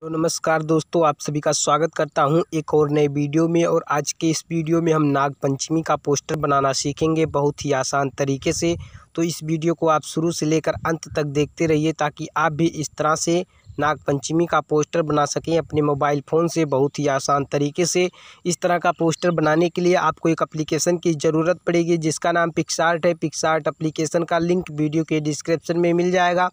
तो नमस्कार दोस्तों आप सभी का स्वागत करता हूं एक और नए वीडियो में और आज के इस वीडियो में हम नाग पंचमी का पोस्टर बनाना सीखेंगे बहुत ही आसान तरीके से तो इस वीडियो को आप शुरू से लेकर अंत तक देखते रहिए ताकि आप भी इस तरह से नाग पंचमी का पोस्टर बना सकें अपने मोबाइल फ़ोन से बहुत ही आसान तरीके से इस तरह का पोस्टर बनाने के लिए आपको एक एप्लीकेशन की ज़रूरत पड़ेगी जिसका नाम पिक्सार्ट है पिक्सार्ट एप्लीकेशन का लिंक वीडियो के डिस्क्रिप्शन में मिल जाएगा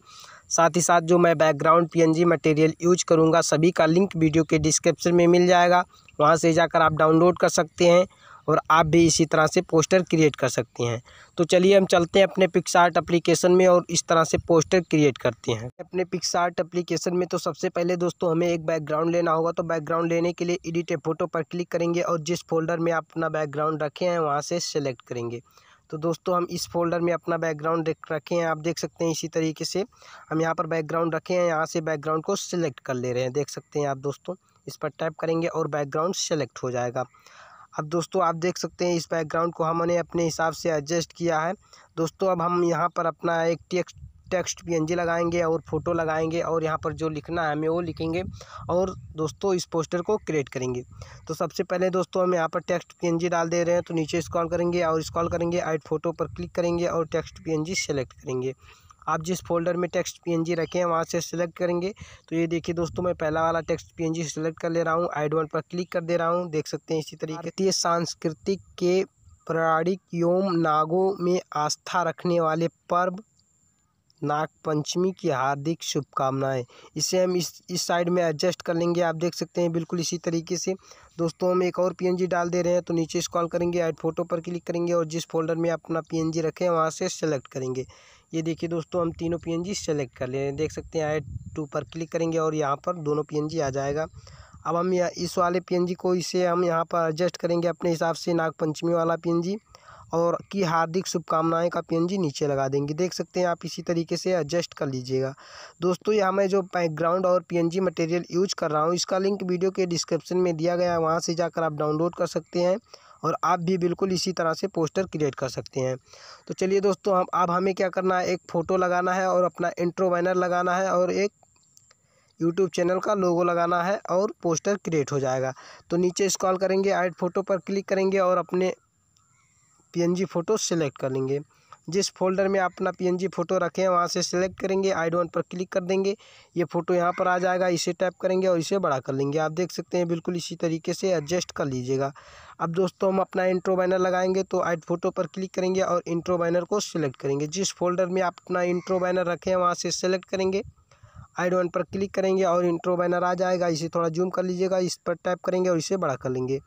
साथ ही साथ जो मैं बैकग्राउंड पीएनजी मटेरियल यूज करूँगा सभी का लिंक वीडियो के डिस्क्रिप्शन में मिल जाएगा वहाँ से जाकर आप डाउनलोड कर सकते हैं और आप भी इसी तरह से पोस्टर क्रिएट कर सकते हैं तो चलिए हम चलते हैं अपने पिक्सार्ट एप्लीकेशन में और इस तरह से पोस्टर क्रिएट करते हैं अपने पिक्सार्ट एप्लीकेशन में तो सबसे पहले दोस्तों हमें एक बैकग्राउंड लेना होगा तो बैकग्राउंड लेने के लिए एडिट फोटो पर क्लिक करेंगे और जिस फोल्डर में आप अपना बैकग्राउंड रखे हैं वहाँ से सेलेक्ट करेंगे तो दोस्तों हम इस फोल्डर में अपना बैकग्राउंड रखे हैं आप देख सकते हैं इसी तरीके से हम यहाँ पर बैकग्राउंड रखे हैं यहाँ से बैकग्राउंड को सिलेक्ट कर ले रहे हैं देख सकते हैं आप दोस्तों इस पर टाइप करेंगे और बैकग्राउंड सेलेक्ट हो जाएगा अब दोस्तों आप देख सकते हैं इस बैकग्राउंड को हमने अपने हिसाब से एडजस्ट किया है दोस्तों अब हम यहाँ पर अपना एक टेक्स्ट टेक्स्ट पी लगाएंगे और फ़ोटो लगाएंगे और यहाँ पर जो लिखना है हमें वो लिखेंगे और दोस्तों इस पोस्टर को क्रिएट करेंगे तो सबसे पहले दोस्तों हम यहाँ पर टेक्स्ट पी डाल दे रहे हैं तो नीचे स्क्रॉल करेंगे और स्क्रॉल करेंगे आइट फ़ोटो पर क्लिक करेंगे और टेक्स्ट पी सेलेक्ट करेंगे आप जिस फोल्डर में टेक्स्ट पीएनजी रखे हैं वहाँ से सिलेक्ट करेंगे तो ये देखिए दोस्तों मैं पहला वाला टेक्स्ट जी सेलेक्ट कर ले रहा हूँ आइड वन पर क्लिक कर दे रहा हूँ देख सकते हैं इसी तरीके से सांस्कृतिक के प्राणिक योम नागों में आस्था रखने वाले पर्व नागपंचमी की हार्दिक शुभकामनाएं इसे हम इस इस साइड में एडजस्ट कर लेंगे आप देख सकते हैं बिल्कुल इसी तरीके से दोस्तों हम एक और पीएनजी डाल दे रहे हैं तो नीचे स्क्रॉल करेंगे ऐड फोटो पर क्लिक करेंगे और जिस फोल्डर में अपना पीएनजी रखें वहाँ से सेलेक्ट करेंगे ये देखिए दोस्तों हम तीनों पीएनजी सेलेक्ट कर ले रहे हैं देख सकते हैं ऐड टू पर क्लिक करेंगे और यहाँ पर दोनों पी आ जाएगा अब हम इस वाले पी को इसे हम यहाँ पर एडजस्ट करेंगे अपने हिसाब से नागपंचमी वाला पी और की हार्दिक शुभकामनाएँ का पी नीचे लगा देंगे देख सकते हैं आप इसी तरीके से एडजस्ट कर लीजिएगा दोस्तों यहाँ मैं जो बैकग्राउंड और पी मटेरियल यूज कर रहा हूँ इसका लिंक वीडियो के डिस्क्रिप्शन में दिया गया है वहाँ से जाकर आप डाउनलोड कर सकते हैं और आप भी बिल्कुल इसी तरह से पोस्टर क्रिएट कर सकते हैं तो चलिए दोस्तों हम अब हमें क्या करना है एक फ़ोटो लगाना है और अपना इंट्रो बैनर लगाना है और एक यूट्यूब चैनल का लोगो लगाना है और पोस्टर क्रिएट हो जाएगा तो नीचे स्क्रॉल करेंगे ऐड फ़ोटो पर क्लिक करेंगे और अपने पीएनजी फ़ोटो सेलेक्ट कर लेंगे जिस फोल्डर में आप अपना पीएनजी फ़ोटो रखें वहाँ से सेलेक्ट करेंगे आइड वन पर क्लिक कर देंगे ये फ़ोटो यहाँ पर आ जाएगा इसे टैप करेंगे और इसे बड़ा कर लेंगे आप देख सकते हैं बिल्कुल इसी तरीके से एडजस्ट कर लीजिएगा अब दोस्तों हम अपना इंट्रो बैनर लगाएंगे तो आइड फोटो पर क्लिक करेंगे और इंट्रो बैनर को सिलेक्ट करेंगे जिस फोल्डर में आप अपना इंट्रो बैनर रखें वहाँ से सेलेक्ट करेंगे आइड वन पर क्लिक करेंगे और इंट्रो बैनर आ जाएगा इसे थोड़ा जूम कर लीजिएगा इस पर टैप करेंगे और इसे बड़ा कर लेंगे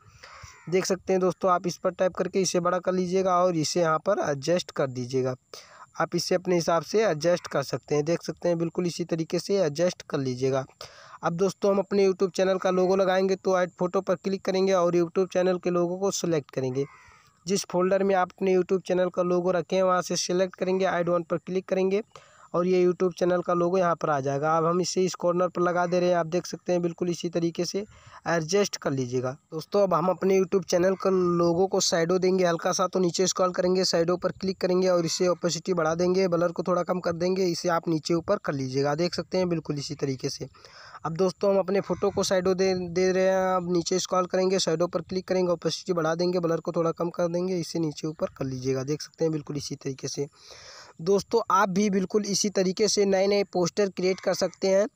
देख सकते हैं दोस्तों आप इस पर टाइप करके इसे बड़ा कर लीजिएगा और इसे यहाँ पर एडजस्ट कर दीजिएगा आप इसे अपने हिसाब से एडजस्ट कर सकते हैं देख सकते हैं बिल्कुल इसी तरीके से एडजस्ट कर लीजिएगा अब दोस्तों हम अपने यूट्यूब चैनल का लोगो लगाएंगे तो ऐड फोटो पर क्लिक करेंगे और यूट्यूब चैनल के लोगों को सिलेक्ट करेंगे जिस फोल्डर में आप अपने यूट्यूब चैनल का लोगो रखें वहाँ से सिलेक्ट करेंगे ऐड वन पर क्लिक करेंगे और ये यूट्यूब चैनल का लोगो यहाँ पर आ जाएगा अब हम इसे इस कॉर्नर पर लगा दे रहे हैं आप देख सकते हैं बिल्कुल इसी तरीके से एडजस्ट कर लीजिएगा दोस्तों अब हम अपने यूट्यूब चैनल का लोगों को साइडो देंगे हल्का सा तो नीचे स्क्रॉल करेंगे साइडो पर क्लिक करेंगे और इसे ओपेसिटी बढ़ा देंगे बलर को थोड़ा कम कर देंगे इसे आप नीचे ऊपर कर लीजिएगा देख सकते हैं बिल्कुल इसी तरीके से अब दोस्तों हम अपने फ़ोटो को साइडो दे दे रहे हैं अब नीचे स्क्रॉल करेंगे साइडो पर क्लिक करेंगे ओपेसिटी बढ़ा देंगे बलर को थोड़ा कम कर देंगे इसे नीचे ऊपर कर लीजिएगा देख सकते हैं बिल्कुल इसी तरीके से दोस्तों आप भी बिल्कुल इसी तरीके से नए नए पोस्टर क्रिएट कर सकते हैं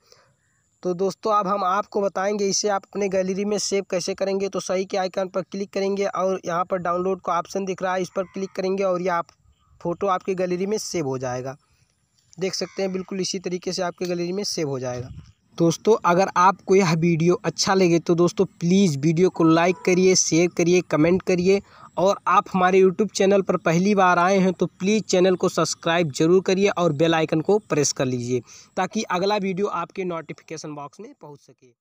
तो दोस्तों अब हम आपको बताएंगे इसे आप अपने गैलरी में सेव कैसे करेंगे तो सही के आइकन पर क्लिक करेंगे और यहाँ पर डाउनलोड का ऑप्शन दिख रहा है इस पर क्लिक करेंगे और यह आप फ़ोटो आपकी गैलरी में सेव हो जाएगा देख सकते हैं बिल्कुल इसी तरीके से आपके गैलरी में सेव हो जाएगा दोस्तों अगर आपको यह वीडियो अच्छा लगे तो दोस्तों प्लीज़ वीडियो को लाइक करिए शेयर करिए कमेंट करिए और आप हमारे यूट्यूब चैनल पर पहली बार आए हैं तो प्लीज़ चैनल को सब्सक्राइब जरूर करिए और बेल आइकन को प्रेस कर लीजिए ताकि अगला वीडियो आपके नोटिफिकेशन बॉक्स में पहुंच सके